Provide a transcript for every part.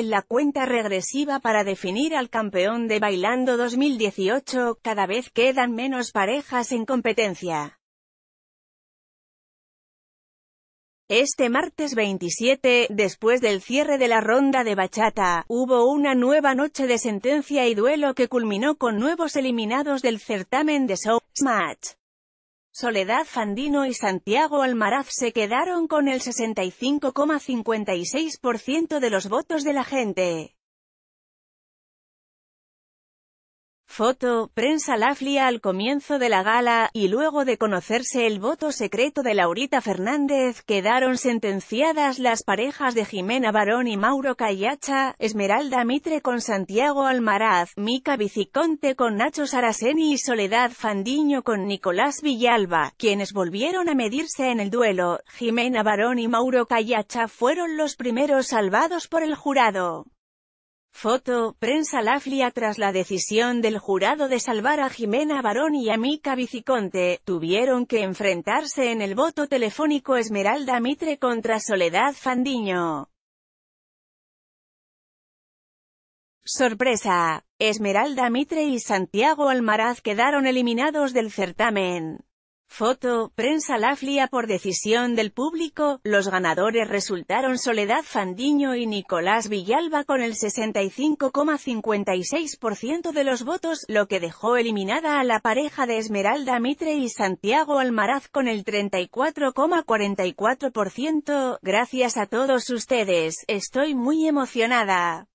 en la cuenta regresiva para definir al campeón de Bailando 2018, cada vez quedan menos parejas en competencia. Este martes 27, después del cierre de la ronda de bachata, hubo una nueva noche de sentencia y duelo que culminó con nuevos eliminados del certamen de showmatch. Soledad Fandino y Santiago Almaraz se quedaron con el 65,56% de los votos de la gente. foto, prensa Laflia al comienzo de la gala, y luego de conocerse el voto secreto de Laurita Fernández, quedaron sentenciadas las parejas de Jimena Barón y Mauro Callacha, Esmeralda Mitre con Santiago Almaraz, Mica Viciconte con Nacho Saraceni y Soledad Fandiño con Nicolás Villalba, quienes volvieron a medirse en el duelo, Jimena Barón y Mauro Callacha fueron los primeros salvados por el jurado. Foto, prensa Laflia Tras la decisión del jurado de salvar a Jimena Barón y a Mika Viciconte, tuvieron que enfrentarse en el voto telefónico Esmeralda Mitre contra Soledad Fandiño. Sorpresa, Esmeralda Mitre y Santiago Almaraz quedaron eliminados del certamen. Foto, prensa Laflia por decisión del público, los ganadores resultaron Soledad Fandiño y Nicolás Villalba con el 65,56% de los votos, lo que dejó eliminada a la pareja de Esmeralda Mitre y Santiago Almaraz con el 34,44%. Gracias a todos ustedes, estoy muy emocionada.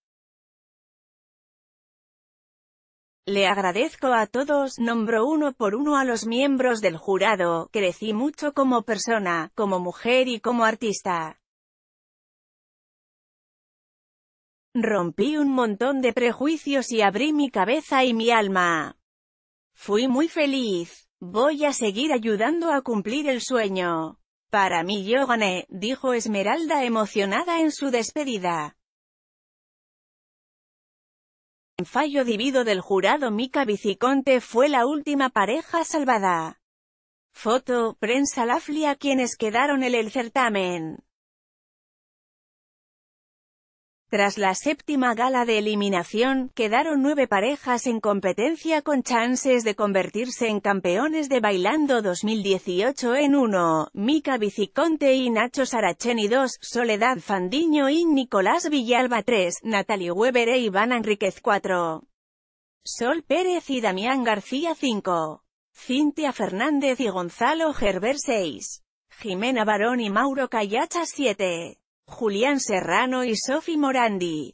Le agradezco a todos, nombró uno por uno a los miembros del jurado, crecí mucho como persona, como mujer y como artista. Rompí un montón de prejuicios y abrí mi cabeza y mi alma. Fui muy feliz. Voy a seguir ayudando a cumplir el sueño. Para mí yo gané, dijo Esmeralda emocionada en su despedida. En fallo divido del jurado Mica Viciconte fue la última pareja salvada. Foto, prensa Laflia quienes quedaron en el certamen. Tras la séptima gala de eliminación, quedaron nueve parejas en competencia con chances de convertirse en campeones de Bailando 2018 en 1, Mica Viciconte y Nacho Saracheni 2, Soledad Fandiño y Nicolás Villalba 3, Natalie Weber e Iván Enríquez 4, Sol Pérez y Damián García 5. Cintia Fernández y Gonzalo Gerber 6. Jimena Barón y Mauro Callacha 7. Julián Serrano y Sofi Morandi.